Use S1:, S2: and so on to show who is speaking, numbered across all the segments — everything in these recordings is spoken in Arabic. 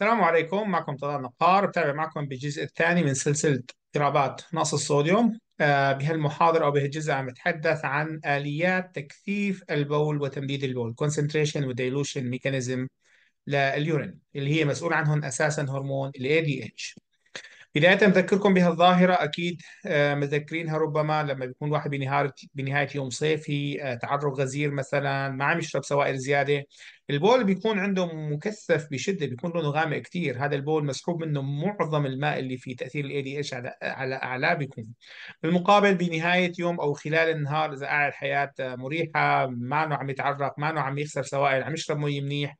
S1: السلام عليكم معكم طلال نقار بتابع معكم بالجزء الثاني من سلسلة اضطرابات نقص الصوديوم آه، بهالمحاضرة أو بهالجزء عم نتحدث عن آليات تكثيف البول وتمديد البول concentration و dilution mechanism لليورين اللي هي مسؤول عنهم أساسا هرمون ال ADH بداية نذكركم بها الظاهرة أكيد آه، مذكرينها ربما لما بيكون واحد بنهاية بنهاية يوم صيفي آه، تعرق غزير مثلا ما عم يشرب سوائل زيادة البول بيكون عنده مكثف بشدة بيكون لونه غامق كثير هذا البول مسحوب منه معظم الماء اللي فيه تأثير الـ ADH على على أعلاه بيكون بالمقابل بنهاية يوم أو خلال النهار إذا قاعد حياة آه، مريحة ما عم يتعرق ما عم يخسر سوائل عم يشرب مي منيح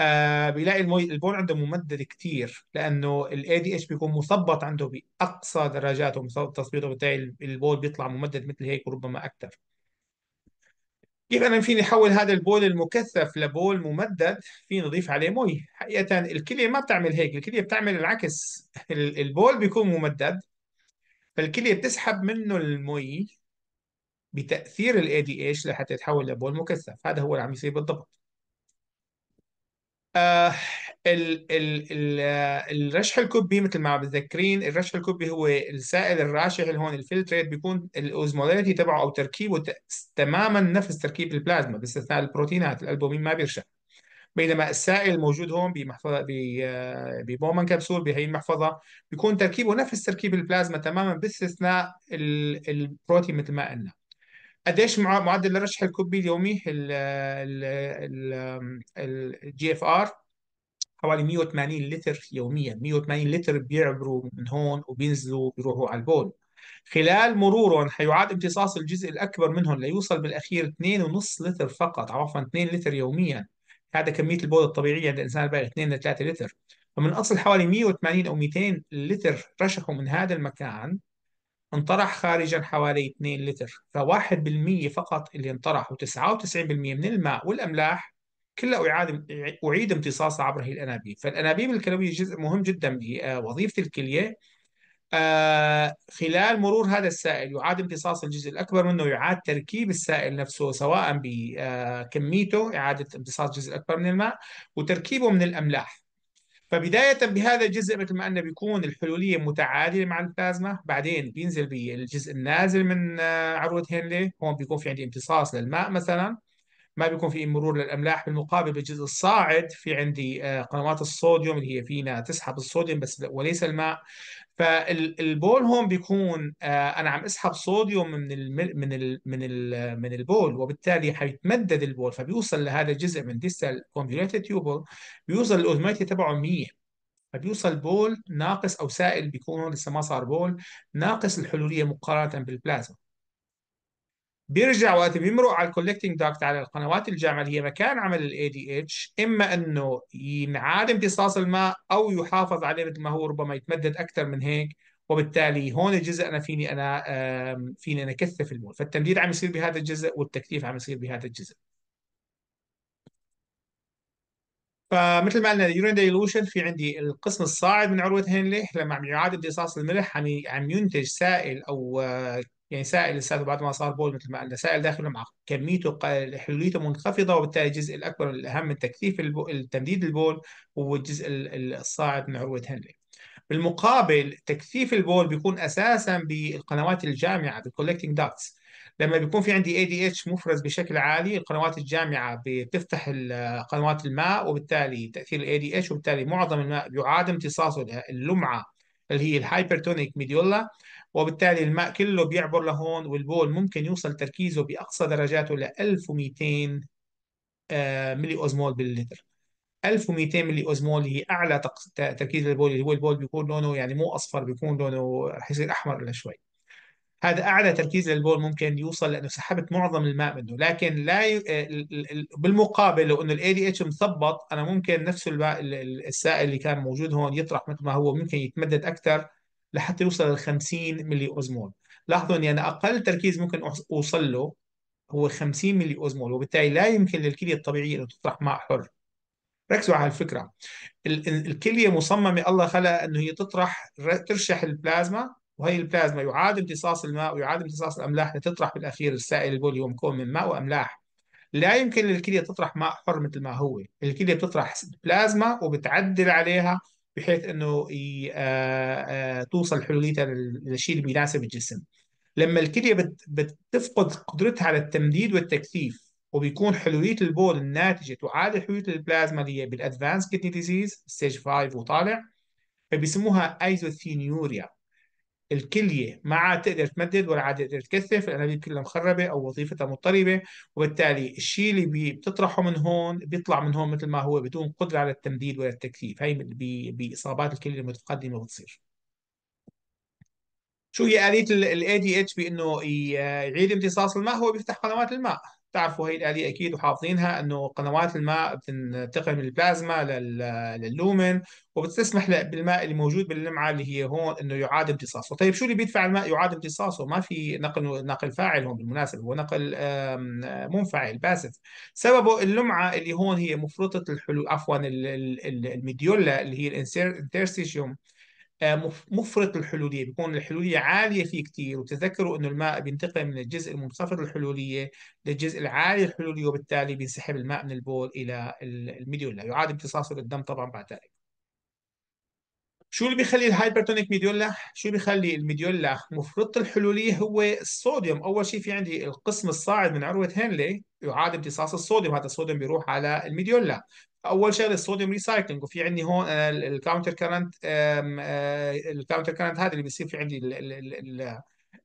S1: آه بيلاقي المي... البول عنده ممدد كتير لانه الاي دي اتش بيكون مثبط عنده باقصى درجاته تثبيطه وبالتالي البول بيطلع ممدد مثل هيك وربما اكثر كيف انا فيني احول هذا البول المكثف لبول ممدد فيني نضيف عليه مي حقيقه الكليه ما بتعمل هيك الكليه بتعمل العكس البول بيكون ممدد فالكليه بتسحب منه المي بتاثير الاي دي اتش لحتى يتحول لبول مكثف هذا هو اللي عم يصير بالضبط آه ال ال ال آه، الرشح الكبي مثل ما متذكرين الرشح الكبي هو السائل الراشح اللي هون الفلتريت بيكون الاوزموليتي تبعه او تركيبه تماما نفس تركيب البلازما باستثناء البروتينات الالبومين ما بيرشح بينما السائل الموجود هون بمحفظه آه، ببومان كبسول بهي المحفظه بيكون تركيبه نفس تركيب البلازما تماما باستثناء البروتين مثل ما قلنا قديش معدل الرشح الكبي اليومي ال ال ال الجي اف ار حوالي 180 لتر يوميا 180 لتر بيعبروا من هون وبينزلوا بيروحوا على البول خلال مرورهم حيعاد امتصاص الجزء الاكبر منهم ليوصل بالاخير 2.5 لتر فقط عفوا 2 لتر يوميا هذا كميه البول الطبيعيه عند الانسان البالغ 2 ل 3 لتر فمن اصل حوالي 180 او 200 لتر رشحوا من هذا المكان انطرح خارجا حوالي 2 لتر ف1% فقط اللي انطرح و99% من الماء والأملاح كلها أعاد أعيد امتصاصها عبر هي الأنابيب فالأنابيب الكلوية جزء مهم جدا بوظيفة آه، الكلية آه، خلال مرور هذا السائل يعاد امتصاص الجزء الأكبر منه يعاد تركيب السائل نفسه سواء بكميته آه، إعادة امتصاص الجزء الأكبر من الماء وتركيبه من الأملاح فبداية بهذا الجزء مثل ما قلنا بيكون الحلولية متعادلة مع البلازما بعدين بينزل بالجزء النازل من آه، عروة هنلي هون بيكون في عندي امتصاص للماء مثلا ما بيكون في مرور للاملاح بالمقابل بالجزء الصاعد في عندي آه، قنوات الصوديوم اللي هي فينا تسحب الصوديوم بس وليس الماء فالبول هون بيكون آه، انا عم اسحب صوديوم من المل من ال من ال من البول وبالتالي حيتمدد البول فبيوصل لهذا الجزء من ديستال كومبيوليتد تيوبل بيوصل الاوزميتي تبعه 100 فبيوصل بول ناقص او سائل بيكون لسه ما صار بول ناقص الحلوليه مقارنه بالبلازما بيرجع وقت بيمرق على الكولكتنج داكت على القنوات الجامعه اللي هي مكان عمل الاي دي اتش اما انه ينعاد امتصاص الماء او يحافظ عليه مثل ما هو ربما يتمدد اكثر من هيك وبالتالي هون الجزء انا فيني انا فيني انا كثف المول فالتمديد عم يصير بهذا الجزء والتكثيف عم يصير بهذا الجزء فمثل ما قلنا اليورين ديلوشن في عندي القسم الصاعد من عروه هنلي لما عم يعاد امتصاص الملح عم عم ينتج سائل او آه، يعني سائل لساته بعد ما صار بول مثل ما قلنا سائل داخله مع كميته حلوليته منخفضه وبالتالي الجزء الاكبر الاهم من تكثيف التمديد البول هو الجزء الصاعد من عروه هنلي بالمقابل تكثيف البول بيكون اساسا بالقنوات الجامعه بالكولكتنج داكتس لما بيكون في عندي اي دي اتش مفرز بشكل عالي القنوات الجامعه بتفتح قنوات الماء وبالتالي تاثير الاي دي اتش وبالتالي معظم الماء بيعاد امتصاصه اللمعه اللي هي الهايبرتونيك ميديولا وبالتالي الماء كله بيعبر لهون والبول ممكن يوصل تركيزه باقصى درجاته ل 1200 آه، ملي اوزمول باللتر 1200 ملي اوزمول هي اعلى تركيز للبول اللي هو البول بيكون لونه يعني مو اصفر بيكون لونه رح يصير احمر شوي هذا أعلى تركيز للبول ممكن يوصل لأنه سحبت معظم الماء منه لكن لا ي... بالمقابل لو أنه الاي دي اتش مثبط أنا ممكن نفس الماء السائل اللي كان موجود هون يطرح مثل ما هو ممكن يتمدد أكثر لحتى يوصل ل 50 ملي أوزمول لاحظوا أني أنا أقل تركيز ممكن أوصل له هو 50 ملي أوزمول وبالتالي لا يمكن للكلية الطبيعية انه تطرح ماء حر ركزوا على الفكرة الكلية مصممة الله خلق أنه هي تطرح ترشح البلازما وهي البلازما يعاد امتصاص الماء ويعاد امتصاص الاملاح لتطرح بالاخير السائل البولي مكون من ماء واملاح لا يمكن للكليه تطرح ماء حر مثل ما هو الكليه بتطرح بلازما وبتعدل عليها بحيث انه توصل حلوليتها للشيء اللي بيناسب الجسم لما الكليه بتفقد قدرتها على التمديد والتكثيف وبيكون حلوليه البول الناتجه تعادل حلوليه البلازما اللي هي بالادفانس كيدني ديزيز ستيج 5 وطالع فبيسموها ايزوثينيوريا الكليه ما عاد تقدر تمدد ولا عاد تقدر تكثف الانابيب كلها مخربه او وظيفتها مضطربه وبالتالي الشيء اللي بتطرحه من هون بيطلع من هون مثل ما هو بدون قدره على التمديد ولا التكثيف هي باصابات الكليه المتقدمه بتصير شو هي آلية دي ADH بأنه يعيد امتصاص الماء هو بيفتح قنوات الماء تعرفوا هي الآلية أكيد وحافظينها أنه قنوات الماء بتنتقل من البلازما لللومن وبتسمح بالماء اللي موجود باللمعة اللي هي هون أنه يعاد امتصاصه طيب شو اللي بيدفع الماء يعاد امتصاصه ما في نقل نقل فاعل هون بالمناسبة هو نقل منفعل باسف سببه اللمعة اللي هون هي مفرطة الحلول عفوا الميديولا اللي هي الانترسيشيوم آه، مفرط الحلوليه بيكون الحلوليه عاليه فيه كثير وتذكروا انه الماء بينتقل من الجزء المنخفض الحلوليه للجزء العالي الحلوليه وبالتالي بينسحب الماء من البول الى الميديولا يعاد امتصاصه للدم طبعا بعد ذلك شو اللي بيخلي الهايبرتونيك ميديولا شو بيخلي الميديولا مفرط الحلوليه هو الصوديوم اول شيء في عندي القسم الصاعد من عروه هنلي يعاد امتصاص الصوديوم هذا الصوديوم بيروح على الميديولا اول شغله الصوديوم ريسايكلينج وفي عندي هون الكاونتر كرنت الكاونتر كرنت هذا اللي بيصير في عندي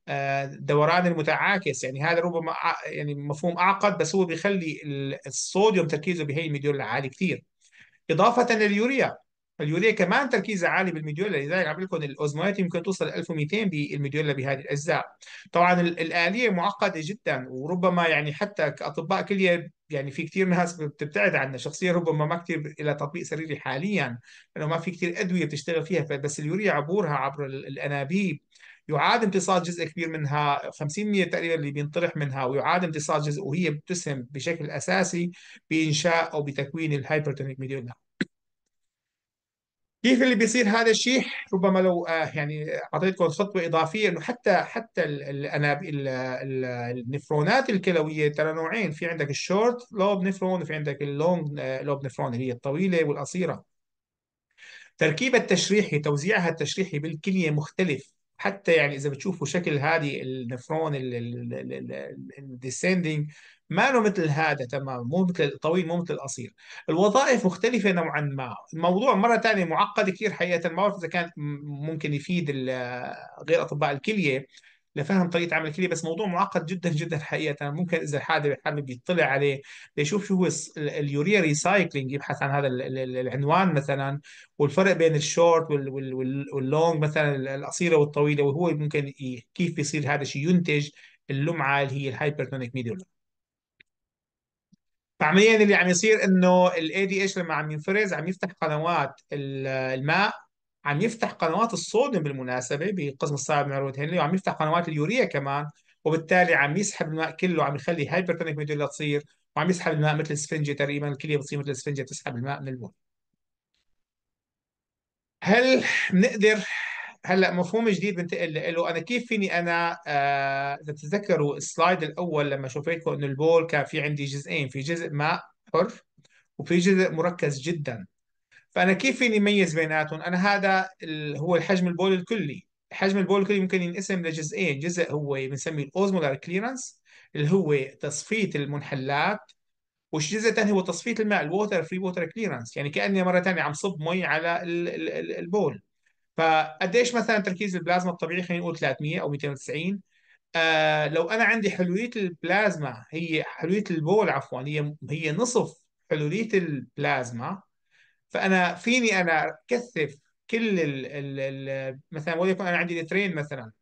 S1: الدوران آه، المتعاكس يعني هذا ربما يعني مفهوم اعقد بس هو بيخلي الصوديوم تركيزه بهي الميديول العالي كثير اضافه لليوريا اليوريا كمان تركيزها عالي بالميديولا لذلك عم لكم الاوزمويات يمكن توصل 1200 بالميديولا بهذه الاجزاء طبعا الاليه معقده جدا وربما يعني حتى كاطباء كليه يعني في كثير ناس بتبتعد عنها شخصيا ربما ما كثير الى تطبيق سريري حاليا لانه ما في كثير ادويه بتشتغل فيها بس اليوريا عبورها عبر الانابيب يعاد امتصاص جزء كبير منها 50% تقريبا اللي بينطرح منها ويعاد امتصاص جزء وهي بتسهم بشكل اساسي بانشاء او بتكوين الهايبرتونيك ميديولا كيف اللي بيصير هذا الشيء ربما لو آه، يعني اعطيتكم خطوه اضافيه انه حتى حتى النفرونات الكلويه ترى نوعين في عندك الشورت لوب نفرون وفي عندك اللونج آه، لوب نفرون اللي هي الطويله والقصيره تركيب التشريحي توزيعها التشريحي بالكليه مختلف حتى يعني اذا بتشوفوا شكل هذه النفرون الديسندنج ما له مثل هذا تمام مو مثل الطويل مو مثل القصير الوظائف مختلفة نوعا ما الموضوع مرة ثانية معقد كثير حقيقة ما بعرف إذا كان ممكن يفيد غير أطباء الكلية لفهم طريقة عمل الكلية بس موضوع معقد جدا جدا حقيقة ممكن إذا حدا حابب يطلع عليه ليشوف شو هو اليوريا ريسايكلينج يبحث عن هذا العنوان مثلا والفرق بين الشورت واللونج مثلا القصيرة والطويلة وهو ممكن كيف بيصير هذا الشيء ينتج اللمعة اللي هي الهايبرتونيك ميديولوجي فعمليا اللي عم يصير انه الاي دي اتش لما عم ينفرز عم يفتح قنوات الماء عم يفتح قنوات الصوديوم بالمناسبه بقسم الصعب من عروه هنلي وعم يفتح قنوات اليوريا كمان وبالتالي عم يسحب الماء كله عم يخلي هايبرتونيك ميدولا تصير وعم يسحب الماء مثل السفنجه تقريبا الكليه بتصير مثل السفنجه تسحب الماء من البول هل بنقدر هلا مفهوم جديد بنتقل له انا كيف فيني انا آه تتذكروا السلايد الاول لما شفيتكم انه البول كان في عندي جزئين في جزء ماء حر وفي جزء مركز جدا فانا كيف فيني اميز بيناتهم انا هذا هو الحجم البول الكلي حجم البول الكلي ممكن ينقسم لجزئين جزء هو بنسميه الاوزمولار كليرنس اللي هو تصفيه المنحلات والجزء الثاني هو تصفيه الماء الووتر فري ووتر كليرنس يعني كاني مره ثانيه عم صب مي على البول فقديش مثلا تركيز البلازما الطبيعي خلينا نقول 300 او 290 آه لو انا عندي حلويه البلازما هي حلويه البول عفوا هي هي نصف حلوليه البلازما فانا فيني انا كثف كل ال ال ال مثلا وليكن انا عندي لترين مثلا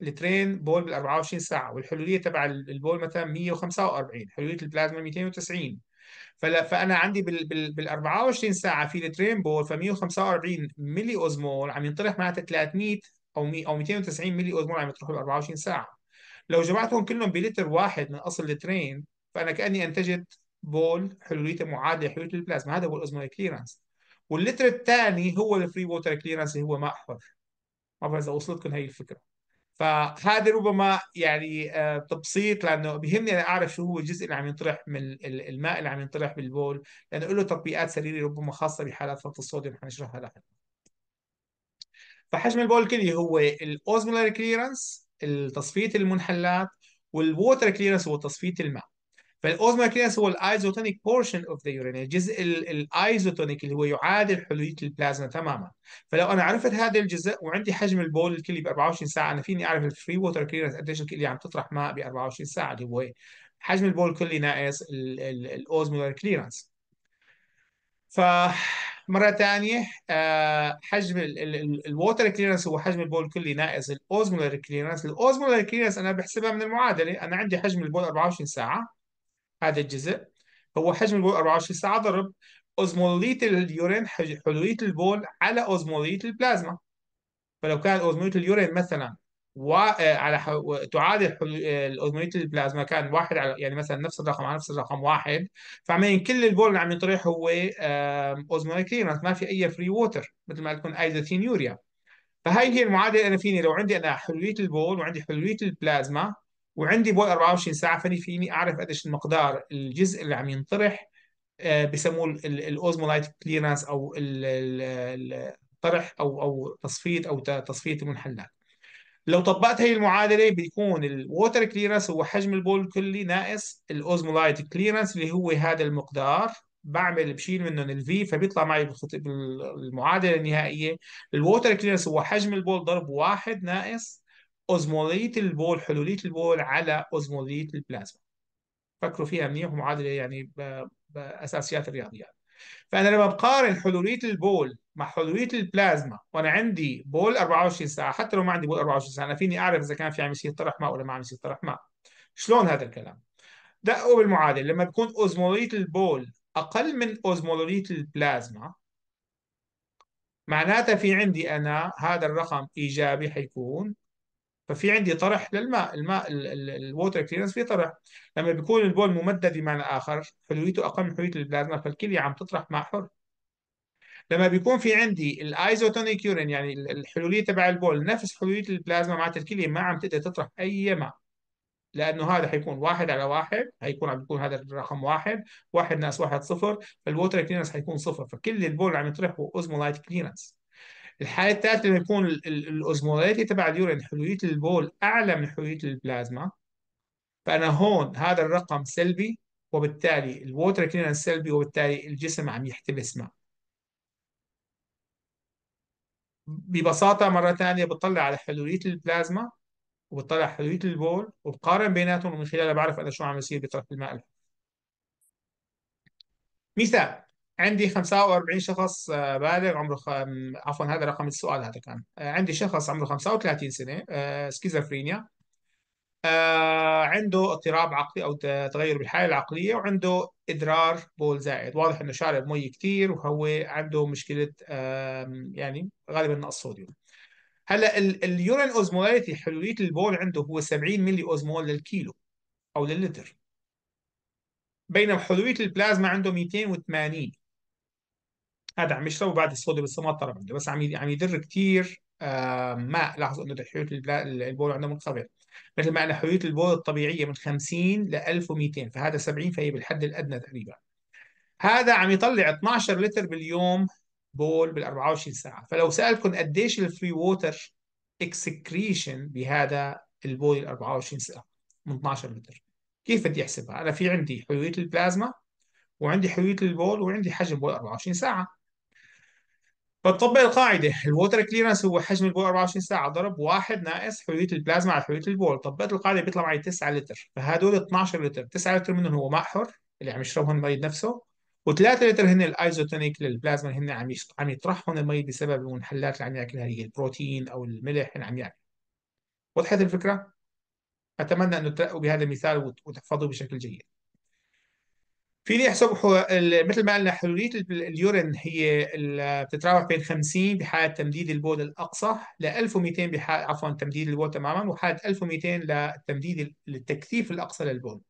S1: لترين بول بال 24 ساعه والحلوليه تبع البول مثلا 145 حلوليه البلازما 290 فانا عندي بال, بال, بال 24 ساعه في بول ف 145 ملي اوزمول عم ينطرح معناتها 300 او او 290 ملي اوزمول عم يطرحوا ب 24 ساعه لو جمعتهم كلهم بلتر واحد من اصل الترين فانا كاني انتجت بول حلوليته معادله لحلوليه البلازما هذا هو الاوزمول كليرنس واللتر الثاني هو الفري ووتر كليرنس اللي هو ماء احمر ما بعرف اذا وصلتكم هي الفكره فهذا ربما يعني آه، تبسيط لانه بيهمني انا اعرف شو هو الجزء اللي عم ينطرح من الماء اللي عم ينطرح بالبول لانه له تطبيقات سريره ربما خاصه بحالات فرط الصوديوم حنشرحها لاحقا. فحجم البول كلي هو الاوزمولار كليرنس تصفيه المنحلات والووتر كليرنس هو تصفيه الماء. فالاوزما كلينس هو الايزوتونيك بورشن اوف ذا يورين الجزء الايزوتونيك اللي هو يعادل حلوليه البلازما تماما فلو انا عرفت هذا الجزء وعندي حجم البول الكلي ب 24 ساعه انا فيني اعرف الفري ووتر كليرنس قديش الكلي عم تطرح ماء ب 24 ساعه اللي هو حجم البول كلي ناقص كلينس كليرنس فمره ثانيه حجم الووتر كليرنس هو حجم البول كلي ناقص الاوزمولار كليرنس الاوزمولار كليرنس انا بحسبها من المعادله انا عندي حجم البول 24 ساعه هذا الجزء هو حجم البول 24 ساعة ضرب أوزمولية اليورين حلولية البول على أوزمولية البلازما فلو كان أوزمولية اليورين مثلا آه، على ح... تعادل آه، الاوزموليه البلازما كان واحد على يعني مثلا نفس الرقم على نفس الرقم واحد فعمليا كل البول اللي عم يطرح هو اوزموليه كليرنس ما في اي فري ووتر مثل ما تكون يوريا فهي هي المعادله انا فيني لو عندي انا حلوليه البول وعندي حلوليه البلازما وعندي بوي 24 ساعه فاني فيني اعرف قديش المقدار الجزء اللي عم ينطرح آه، بسموه الاوزمولايت كليرنس او الطرح او او تصفيه او تصفيه المنحلات لو طبقت هي المعادله بيكون الووتر كليرنس هو حجم البول الكلي ناقص الاوزمولايت كليرنس اللي هو هذا المقدار بعمل بشيل منهم الفي فبيطلع معي بالمعادله النهائيه الووتر كليرنس هو حجم البول ضرب واحد ناقص اوزموليت البول حلوليه البول على اوزموليه البلازما فكروا فيها منيح معادله يعني باساسيات الرياضيات فانا لما بقارن حلوليه البول مع حلوليه البلازما وانا عندي بول 24 ساعه حتى لو ما عندي بول 24 ساعه انا فيني اعرف اذا كان في عم يصير طرح ماء ولا ما عم يصير طرح ماء شلون هذا الكلام دقوا بالمعادله لما تكون اوزموليه البول اقل من اوزموليه البلازما معناتها في عندي انا هذا الرقم ايجابي حيكون ففي عندي طرح للماء الماء الووتر كليرنس في طرح لما بيكون البول ممدد بمعنى اخر حلويته اقل من حلويه البلازما فالكليه عم تطرح مع حر لما بيكون في عندي الايزوتونيك يورين يعني الحلوليه تبع البول نفس حلوليه البلازما معناتها الكليه ما عم تقدر تطرح اي ماء لانه هذا حيكون واحد على واحد حيكون عم بيكون هذا الرقم واحد واحد ناقص واحد صفر فالووتر كليرنس حيكون صفر فكل البول عم يطرحه اوزمولايت كليرنس الحالة الثالثة لما يكون الاوزموليتي تبع اليورين يعني حلوية البول أعلى من حلوية البلازما فأنا هون هذا الرقم سلبي وبالتالي الووتر كليرنس سلبي وبالتالي الجسم عم يحتبس ماء ببساطة مرة ثانية بطلع على حلوية البلازما وبطلع حلوية البول وبقارن بيناتهم ومن خلالها بعرف أنا شو عم يصير بطرف الماء مثال عندي 45 شخص آه، بالغ عمره خ... عفوا هذا رقم السؤال هذا كان آه، عندي شخص عمره 35 سنة آه، سكيزوفرينيا عنده اضطراب عقلي أو تغير بالحالة العقلية وعنده إدرار بول زائد واضح إنه شارب مي كثير وهو عنده مشكلة يعني غالبا نقص صوديوم هلا اليورين اوزمولاريتي حلوليه البول عنده هو 70 ملي اوزمول للكيلو او لللتر بينما حلوليه البلازما عنده 280 هذا عم يشربه بعد الصودا بس ما اضطرب عنده بس عم عم يضر كثير آه، ماء لاحظوا انه حيوية البول عندهم منخفض مثل ما قلنا حيوية البول الطبيعيه من 50 ل 1200 فهذا 70 فهي بالحد الادنى تقريبا هذا عم يطلع 12 لتر باليوم بول بال 24 ساعه فلو سألكم قديش الفري ووتر اكسكريشن بهذا البول ال 24 ساعه من 12 لتر كيف بدي احسبها انا في عندي حيويه البلازما وعندي حيويه البول وعندي حجم بول 24 ساعه فتطبق القاعدة الووتر كليرنس هو حجم البول 24 ساعة ضرب واحد ناقص حلولية البلازما على حلولية البول طبقت القاعدة بيطلع معي 9 لتر فهدول 12 لتر 9 لتر منهم هو ماء حر اللي عم يشربهم المريض نفسه و3 لتر هن الايزوتونيك للبلازما اللي هن عم عم يطرحهم المريض بسبب المنحلات اللي عم ياكلها هي البروتين او الملح اللي عم ياكل وضحت الفكرة؟ أتمنى أن ترقوا بهذا المثال وتحفظوه بشكل جيد في لي حسب حو... مثل ما قلنا حلوية اليورين هي بتتراوح بين 50 بحاله تمديد البول الاقصى ل 1200 بحاله عفوا تمديد البول تماما وحاله 1200 لتمديد التكثيف الاقصى للبول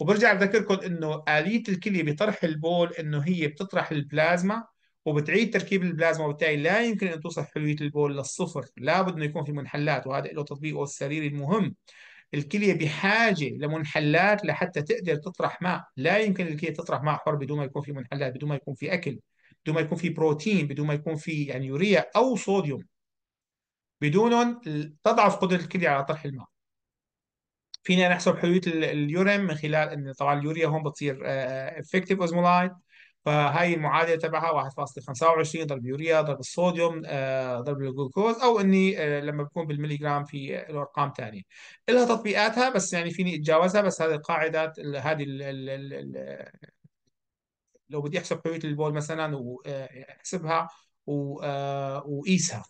S1: وبرجع بذكركم انه اليه الكليه بطرح البول انه هي بتطرح البلازما وبتعيد تركيب البلازما وبالتالي لا يمكن ان توصل حلويه البول للصفر لابد انه يكون في منحلات وهذا له تطبيقه السريري المهم الكلية بحاجة لمنحلات لحتى تقدر تطرح ماء لا يمكن الكلية تطرح ماء حر بدون ما يكون في منحلات بدون ما يكون في أكل بدون ما يكون في بروتين بدون ما يكون في يعني يوريا أو صوديوم بدونهم تضعف قدرة الكلية على طرح الماء فينا نحسب حيوية اليورين من خلال ان طبعا اليوريا هون بتصير افكتيف آه، اوزمولايت فهي المعادله تبعها 1.25 ضرب يوريا ضرب الصوديوم آه، ضرب الجلوكوز او اني آه، لما بكون جرام في الارقام ثانيه لها تطبيقاتها بس يعني فيني اتجاوزها بس هذه القاعدات هذه لو بدي احسب حميه البول مثلا واحسبها آه، وقيسها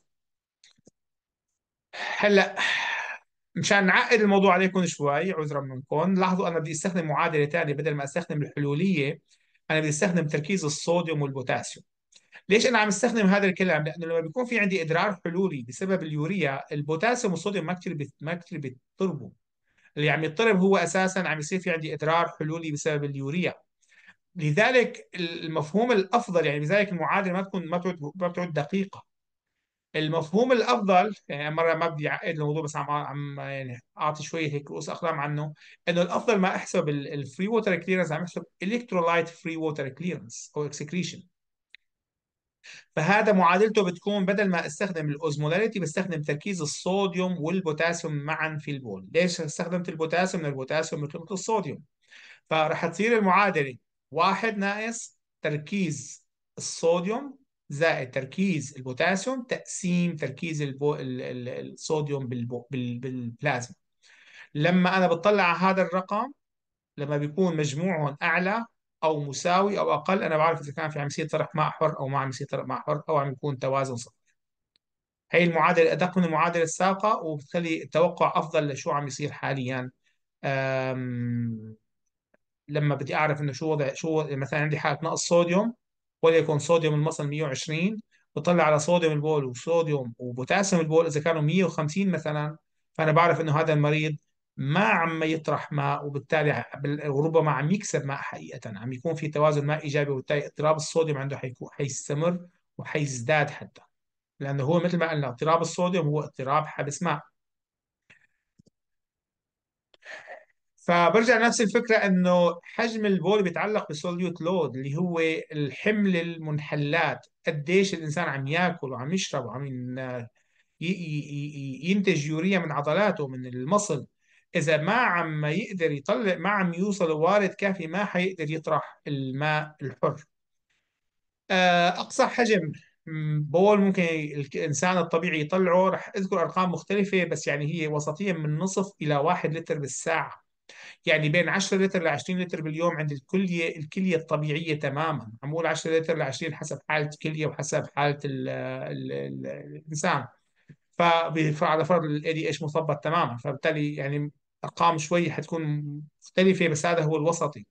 S1: هلا مشان نعقد الموضوع عليكم شوي عذرا منكم لاحظوا انا بدي استخدم معادله ثانيه بدل ما استخدم الحلوليه انا استخدم تركيز الصوديوم والبوتاسيوم ليش انا عم استخدم هذا الكلام لانه لما بيكون في عندي ادرار حلولي بسبب اليوريا البوتاسيوم والصوديوم ما كثير ما كثير بيضطربوا اللي عم يضطرب هو اساسا عم يصير في عندي ادرار حلولي بسبب اليوريا لذلك المفهوم الافضل يعني لذلك المعادله ما تكون ما بتعد ما بتعود دقيقه المفهوم الافضل يعني مره ما بدي اعقد الموضوع بس عم عم يعني اعطي شويه هيك رؤوس اقلام عنه انه الافضل ما احسب الفري ووتر كليرنس عم احسب الكترولايت فري ووتر كليرنس او اكسكريشن فهذا معادلته بتكون بدل ما استخدم الاوزموناليتي بستخدم تركيز الصوديوم والبوتاسيوم معا في البول ليش استخدمت البوتاسيوم لان البوتاسيوم مثل الصوديوم فراح تصير المعادله واحد ناقص تركيز الصوديوم زائد تركيز البوتاسيوم تقسيم تركيز البو... الصوديوم بالبو... بال... بالبلازما لما انا بطلع على هذا الرقم لما بيكون مجموعهم اعلى او مساوي او اقل انا بعرف اذا كان في عم يصير طرح مع حر او ما عم يصير طرح مع حر او عم يكون توازن صفر هي المعادله ادق من المعادله السابقه وبتخلي التوقع افضل لشو عم يصير حاليا لما بدي اعرف انه شو وضع شو مثلا عندي حاله نقص صوديوم وليكن صوديوم المصل 120 بطلع على صوديوم البول وصوديوم وبوتاسيوم البول اذا كانوا 150 مثلا فانا بعرف انه هذا المريض ما عم يطرح ماء وبالتالي وربما عم يكسب ماء حقيقه عم يكون في توازن ماء ايجابي وبالتالي اضطراب الصوديوم عنده حيكون حيستمر وحيزداد حتى لانه هو مثل ما قلنا اضطراب الصوديوم هو اضطراب حبس ماء فبرجع نفس الفكره انه حجم البول بيتعلق بالسوليوت لود اللي هو الحمل المنحلات قديش الانسان عم ياكل وعم يشرب وعم ينتج يوريا من عضلاته من المصل اذا ما عم يقدر يطلع ما عم يوصل وارد كافي ما حيقدر يطرح الماء الحر آه، اقصى حجم بول ممكن الانسان الطبيعي يطلعه رح اذكر ارقام مختلفه بس يعني هي وسطيا من نصف الى واحد لتر بالساعه يعني بين 10 لتر ل 20 لتر باليوم عند الكليه الكليه الطبيعيه تماما عم بقول 10 لتر ل 20 حسب حاله الكليه وحسب حاله الانسان فعلى فرض الاي دي اتش مثبط تماما فبالتالي يعني ارقام شوي حتكون مختلفه بس هذا هو الوسطي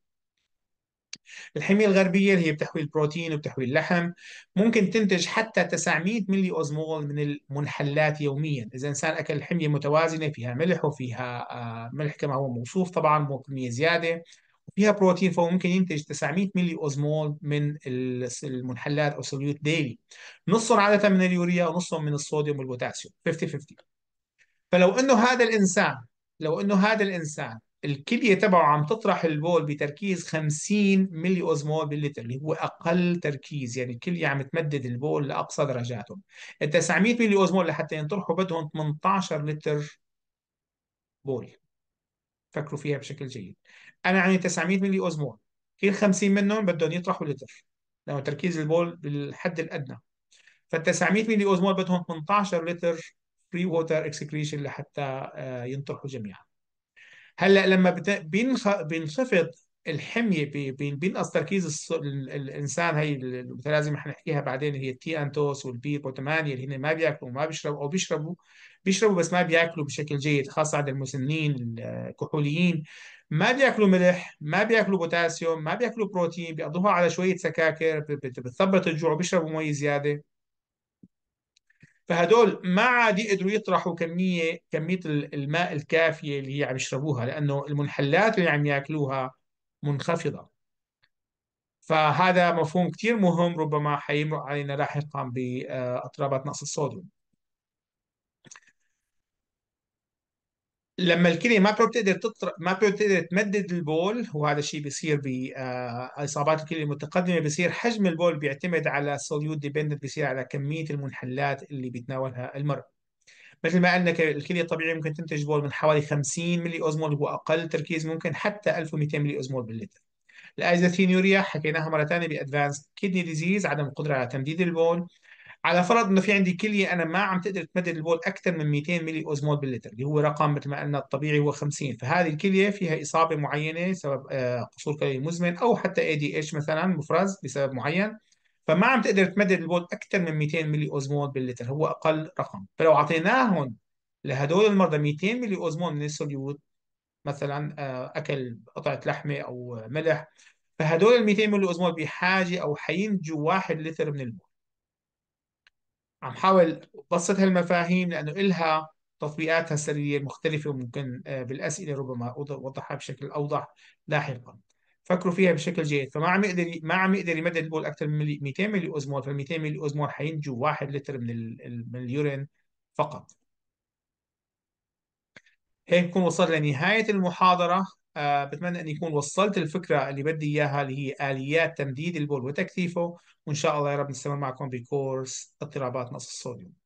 S1: الحمية الغربية اللي هي بتحوي البروتين وبتحوي اللحم ممكن تنتج حتى 900 ملي أوزمول من المنحلات يوميا إذا إنسان أكل حمية متوازنة فيها ملح وفيها آه، ملح كما هو موصوف طبعا مو كمية زيادة فيها بروتين فهو ممكن ينتج 900 ملي اوزمول من المنحلات او سوليوت ديلي نصهم عاده من اليوريا ونصهم من الصوديوم والبوتاسيوم 50 50 فلو انه هذا الانسان لو انه هذا الانسان الكليه تبعه عم تطرح البول بتركيز 50 ملي اوزمول باللتر اللي هو اقل تركيز يعني الكليه عم تمدد البول لاقصى درجاته ال 900 ملي اوزمول لحتى ينطرحوا بدهم 18 لتر بول فكروا فيها بشكل جيد انا عندي 900 ملي اوزمول كل 50 منهم بدهم يطرحوا لتر لانه تركيز البول بالحد الادنى فال 900 ملي اوزمول بدهم 18 لتر فري ووتر اكسكريشن لحتى آه، ينطرحوا جميعا هلا لما بينخ... بينخفض الحميه بين بينقص تركيز الانسان هي المتلازمه حنحكيها بعدين هي التي انتوس والبي 8 اللي هن ما بياكلوا وما بيشربوا او بيشربوا بيشربوا بس ما بياكلوا بشكل جيد خاصه عند المسنين الكحوليين ما بياكلوا ملح ما بياكلوا بوتاسيوم ما بياكلوا بروتين بيقضوها على شويه سكاكر بتثبط الجوع بيشربوا مي زياده فهدول ما عاد يقدروا يطرحوا كميه كميه الماء الكافيه اللي عم يشربوها لانه المنحلات اللي عم ياكلوها منخفضه فهذا مفهوم كثير مهم ربما حيمرق علينا لاحقا باضطرابات نقص الصوديوم لما الكليه ما بتقدر تطر... ما بتقدر تمدد البول وهذا الشيء بيصير باصابات آه، الكليه المتقدمه بيصير حجم البول بيعتمد على سوليوت ديبندنت بيصير على كميه المنحلات اللي بيتناولها المرء مثل ما قلنا الكليه الطبيعيه ممكن تنتج بول من حوالي 50 ملي اوزمول هو اقل تركيز ممكن حتى 1200 ملي اوزمول باللتر الايزاثينيوريا حكيناها مره ثانيه بادفانس كيدني ديزيز عدم القدره على تمديد البول على فرض انه في عندي كليه انا ما عم تقدر تمدد البول اكثر من 200 ملي اوزمول باللتر اللي هو رقم مثل ما قلنا الطبيعي هو 50 فهذه الكليه فيها اصابه معينه سبب آه، قصور كلوي مزمن او حتى اي دي اتش مثلا مفرز بسبب معين فما عم تقدر تمدد البول اكثر من 200 ملي اوزمول باللتر هو اقل رقم فلو اعطيناهم لهدول المرضى 200 ملي اوزمول من السوليوت مثلا آه، اكل قطعه لحمه او ملح فهدول ال 200 ملي اوزمول بحاجه او حينتجوا 1 لتر من البول عم حاول بسط هالمفاهيم لانه الها تطبيقاتها السريه المختلفه وممكن آه، بالاسئله ربما اوضحها بشكل اوضح لاحقا فكروا فيها بشكل جيد فما عم يقدر ما عم يقدر يمدد البول اكثر من 200 ملي اوزمول فال 200 ملي اوزمول حينجوا 1 لتر من من اليورين فقط هيك بكون وصلنا لنهايه المحاضره آه، بتمنى أن يكون وصلت الفكرة اللي بدي إياها اللي هي آليات تمديد البول وتكثيفه وإن شاء الله يا رب نستمر معكم بكورس اضطرابات نقص الصوديوم